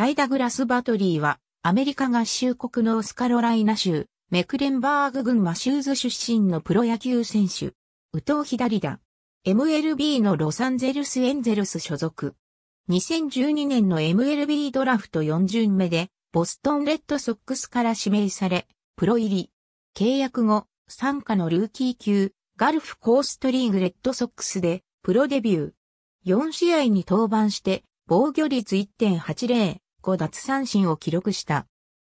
タイ・ダグラス・バトリーは、アメリカ合衆国のオスカロライナ州、メクレンバーグ群マシューズ出身のプロ野球選手。右投左打。MLB のロサンゼルス・エンゼルス所属。2012年の MLB ドラフト4巡目で、ボストンレッドソックスから指名され、プロ入り。契約後、参加のルーキー級、ガルフコーストリーグレッドソックスで、プロデビュー。4試合に登板して、防御率1.80、5奪三振を記録した。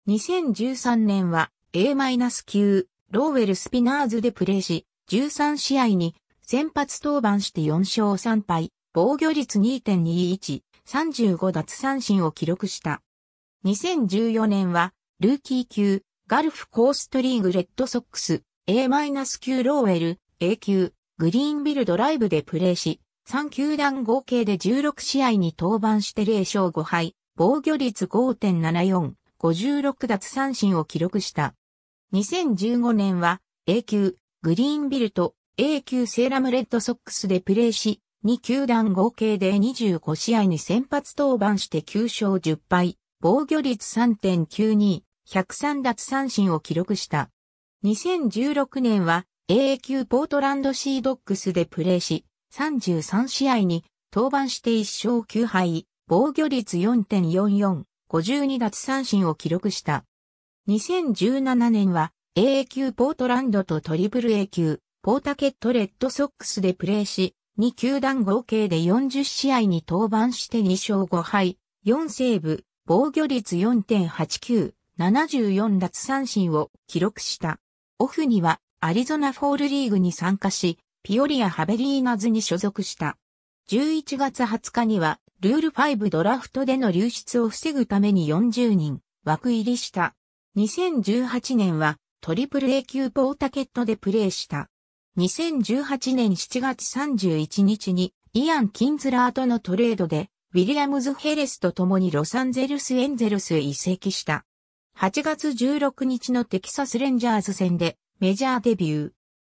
2013年は A-9 ローウェルスピナーズでプレーし、13試合に先発登板して4勝3敗、防御率2.21、35奪三振を記録した。2014年はルーキー級ガルフコーストリーグレッドソックス A-9 ローウェル A 級グリーンビルドライブでプレーし、3球団合計で16試合に登板して0勝5敗、防御率5.74、56奪三振を記録した。2015年は A 級グリーンビルと A 級セーラムレッドソックスでプレーし、2球団合計で25試合に先発登板して9勝10敗、防御率3.92、103奪三振を記録した。2016年は A 級ポートランドシードックスでプレーし、33試合に登板して1勝9敗、防御率4.44、52奪三振を記録した。2017年は AA 級ポートランドとトリプル A 級ポータケットレッドソックスでプレーし、2球団合計で40試合に登板して2勝5敗、4セーブ、防御率4.89、74奪三振を記録した。オフにはアリゾナフォールリーグに参加し、ピオリア・ハベリーナズに所属した。11月20日にはルール5ドラフトでの流出を防ぐために40人枠入りした。2018年はトリプル A 級ポータケットでプレーした。2018年7月31日にイアン・キンズラーとのトレードでウィリアムズ・ヘレスと共にロサンゼルス・エンゼルスへ移籍した。8月16日のテキサス・レンジャーズ戦でメジャーデビュー。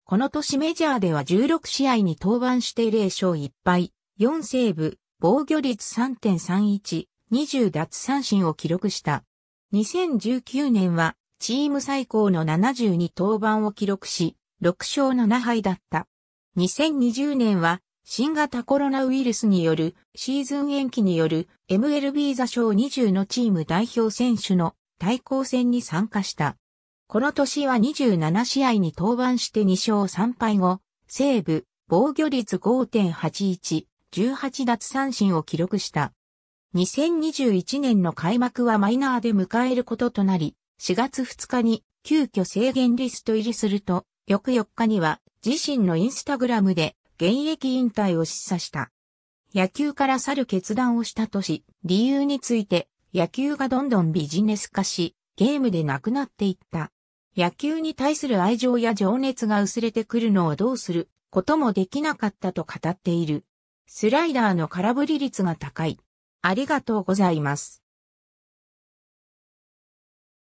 この年メジャーでは16試合に登板して0勝1敗、4セーブ、防御率3.31、20奪三振を記録した。2019年は、チーム最高の72登板を記録し、6勝7敗だった。2020年は、新型コロナウイルスによるシーズン延期による MLB 座賞20のチーム代表選手の対抗戦に参加した。この年は27試合に登板して2勝3敗後、西部防御率5.81、18奪三振を記録した。2021年の開幕はマイナーで迎えることとなり、4月2日に急遽制限リスト入りすると、翌4日には自身のインスタグラムで現役引退を示唆した。野球から去る決断をしたとし、理由について野球がどんどんビジネス化し、ゲームでなくなっていった。野球に対する愛情や情熱が薄れてくるのをどうすることもできなかったと語っている。スライダーの空振り率が高い。ありがとうございます。